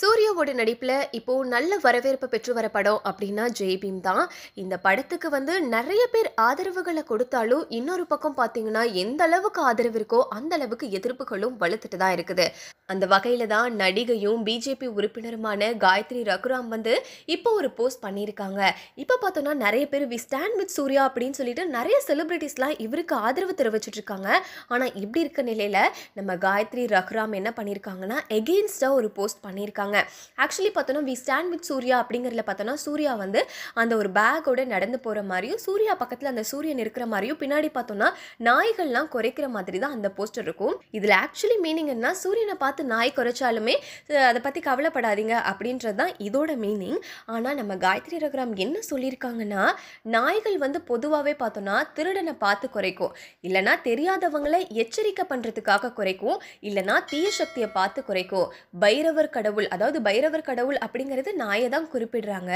சூர்யாவோட நடிப்பில் இப்போது நல்ல வரவேற்பு பெற்று வர படம் அப்படின்னா ஜெய்பீம் தான் இந்த படத்துக்கு வந்து நிறைய பேர் ஆதரவுகளை கொடுத்தாலும் இன்னொரு பக்கம் பார்த்தீங்கன்னா எந்த அளவுக்கு ஆதரவு இருக்கோ அந்த அளவுக்கு எதிர்ப்புகளும் வலுத்துட்டு தான் இருக்குது அந்த வகையில் தான் நடிகையும் பிஜேபி உறுப்பினருமான காயத்ரி ரகுராம் வந்து இப்போ ஒரு போஸ்ட் பண்ணியிருக்காங்க இப்போ பார்த்தோன்னா நிறைய பேர் வி ஸ்டாண்ட் வித் சூர்யா அப்படின்னு சொல்லிட்டு நிறைய செலிப்ரிட்டிஸ்லாம் இவருக்கு ஆதரவு தெரிவிச்சிட்டு இருக்காங்க ஆனால் இப்படி இருக்க நிலையில் நம்ம காயத்ரி ரகுராம் என்ன பண்ணியிருக்காங்கன்னா எகெயின்ஸ்டாக ஒரு போஸ்ட் பண்ணியிருக்காங்க சொல்லியிருக்காங்க ஆக்சுவலி பார்த்தோன்னா வி ஸ்டாண்ட் வித் சூர்யா அப்படிங்கிறதுல பார்த்தோன்னா சூர்யா வந்து அந்த ஒரு பேக்கோடு நடந்து போகிற மாதிரியும் சூர்யா பக்கத்தில் அந்த சூரியன் இருக்கிற மாதிரியும் பின்னாடி பார்த்தோன்னா நாய்கள்லாம் குறைக்கிற மாதிரி தான் அந்த போஸ்டர் இருக்கும் இதில் ஆக்சுவலி மீனிங் என்ன சூரியனை பார்த்து நாய் குறைச்சாலுமே அதை பற்றி கவலைப்படாதீங்க அப்படின்றது தான் இதோட மீனிங் ஆனால் நம்ம காயத்ரி ரகுராம் என்ன சொல்லியிருக்காங்கன்னா நாய்கள் வந்து பொதுவாகவே பார்த்தோன்னா திருடனை பார்த்து குறைக்கும் இல்லைனா தெரியாதவங்களை எச்சரிக்கை பண்ணுறதுக்காக குறைக்கும் இல்லைனா தீய சக்தியை பார்த்து குறைக்கும் பைரவர் கடவுள் அதாவது பைரவர் கடவுள் அப்படிங்கிறது நாயை தான் குறிப்பிடுறாங்க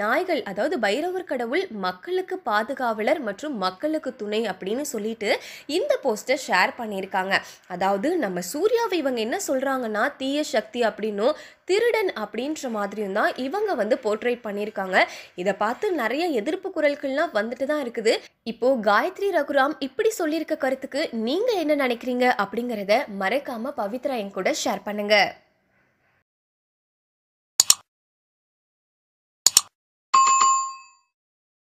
நாய்கள் அதாவது பைரவர் கடவுள் மக்களுக்கு பாதுகாவலர் மற்றும் மக்களுக்கு துணை அப்படின்னு சொல்லிட்டு இந்த போஸ்டர் ஷேர் பண்ணியிருக்காங்க அதாவது நம்ம சூர்யாவை இவங்க என்ன சொல்கிறாங்கன்னா தீய சக்தி அப்படின்னும் திருடன் அப்படின்ற மாதிரியும் தான் இவங்க வந்து போர்ட்ரேட் பண்ணியிருக்காங்க இதை பார்த்து நிறைய எதிர்ப்பு குரல்கள்லாம் வந்துட்டு தான் இருக்குது இப்போ காயத்ரி ரகுராம் இப்படி சொல்லியிருக்க கருத்துக்கு நீங்கள் என்ன நினைக்கிறீங்க அப்படிங்கிறத மறக்காமல் பவித்ரா என் கூட ஷேர் பண்ணுங்கள்